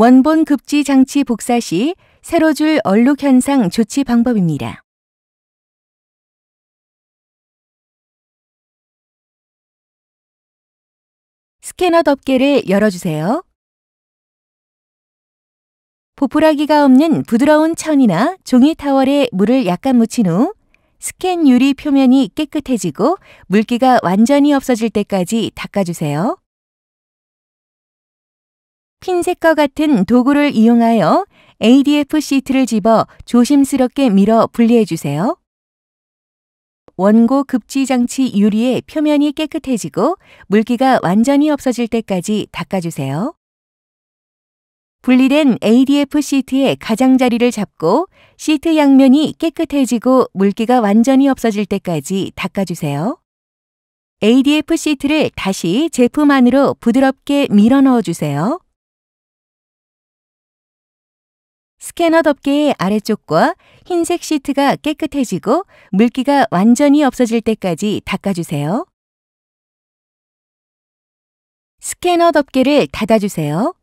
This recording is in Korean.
원본 급지 장치 복사 시 세로줄 얼룩 현상 조치 방법입니다. 스캐너 덮개를 열어주세요. 보풀하기가 없는 부드러운 천이나 종이 타월에 물을 약간 묻힌 후 스캔 유리 표면이 깨끗해지고 물기가 완전히 없어질 때까지 닦아주세요. 핀셋과 같은 도구를 이용하여 ADF 시트를 집어 조심스럽게 밀어 분리해 주세요. 원고 급지 장치 유리의 표면이 깨끗해지고 물기가 완전히 없어질 때까지 닦아주세요. 분리된 ADF 시트의 가장자리를 잡고 시트 양면이 깨끗해지고 물기가 완전히 없어질 때까지 닦아주세요. ADF 시트를 다시 제품 안으로 부드럽게 밀어 넣어주세요. 스캐너 덮개의 아래쪽과 흰색 시트가 깨끗해지고 물기가 완전히 없어질 때까지 닦아주세요. 스캐너 덮개를 닫아주세요.